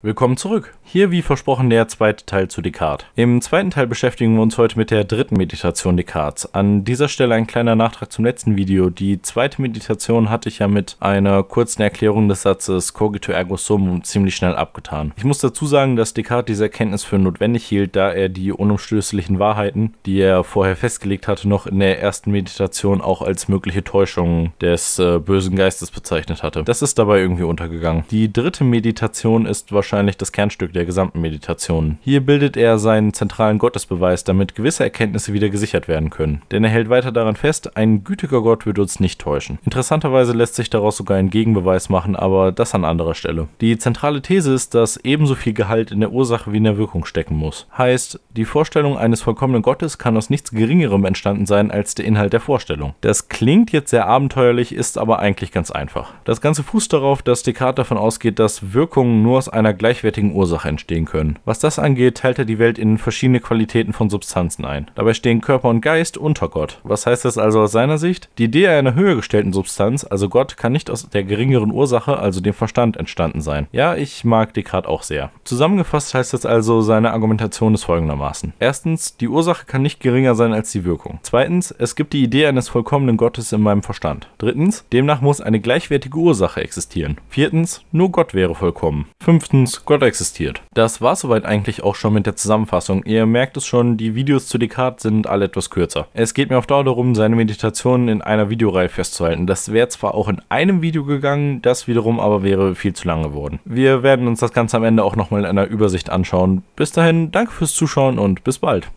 Willkommen zurück. Hier wie versprochen der zweite Teil zu Descartes. Im zweiten Teil beschäftigen wir uns heute mit der dritten Meditation Descartes. An dieser Stelle ein kleiner Nachtrag zum letzten Video. Die zweite Meditation hatte ich ja mit einer kurzen Erklärung des Satzes Cogito ergo sum ziemlich schnell abgetan. Ich muss dazu sagen, dass Descartes diese Erkenntnis für notwendig hielt, da er die unumstößlichen Wahrheiten, die er vorher festgelegt hatte, noch in der ersten Meditation auch als mögliche Täuschungen des äh, bösen Geistes bezeichnet hatte. Das ist dabei irgendwie untergegangen. Die dritte Meditation ist wahrscheinlich wahrscheinlich das Kernstück der gesamten Meditation. Hier bildet er seinen zentralen Gottesbeweis, damit gewisse Erkenntnisse wieder gesichert werden können. Denn er hält weiter daran fest, ein gütiger Gott würde uns nicht täuschen. Interessanterweise lässt sich daraus sogar ein Gegenbeweis machen, aber das an anderer Stelle. Die zentrale These ist, dass ebenso viel Gehalt in der Ursache wie in der Wirkung stecken muss. Heißt, die Vorstellung eines vollkommenen Gottes kann aus nichts Geringerem entstanden sein als der Inhalt der Vorstellung. Das klingt jetzt sehr abenteuerlich, ist aber eigentlich ganz einfach. Das Ganze fußt darauf, dass Descartes davon ausgeht, dass Wirkungen nur aus einer gleichwertigen Ursache entstehen können. Was das angeht, teilt er die Welt in verschiedene Qualitäten von Substanzen ein. Dabei stehen Körper und Geist unter Gott. Was heißt das also aus seiner Sicht? Die Idee einer höher gestellten Substanz, also Gott, kann nicht aus der geringeren Ursache, also dem Verstand, entstanden sein. Ja, ich mag Descartes auch sehr. Zusammengefasst heißt das also, seine Argumentation ist folgendermaßen. Erstens, die Ursache kann nicht geringer sein als die Wirkung. Zweitens, es gibt die Idee eines vollkommenen Gottes in meinem Verstand. Drittens, demnach muss eine gleichwertige Ursache existieren. Viertens, nur Gott wäre vollkommen. Fünftens, uns Gott existiert. Das war soweit eigentlich auch schon mit der Zusammenfassung. Ihr merkt es schon, die Videos zu Descartes sind alle etwas kürzer. Es geht mir auf Dauer darum, seine Meditationen in einer Videoreihe festzuhalten. Das wäre zwar auch in einem Video gegangen, das wiederum aber wäre viel zu lang geworden. Wir werden uns das Ganze am Ende auch nochmal in einer Übersicht anschauen. Bis dahin, danke fürs Zuschauen und bis bald.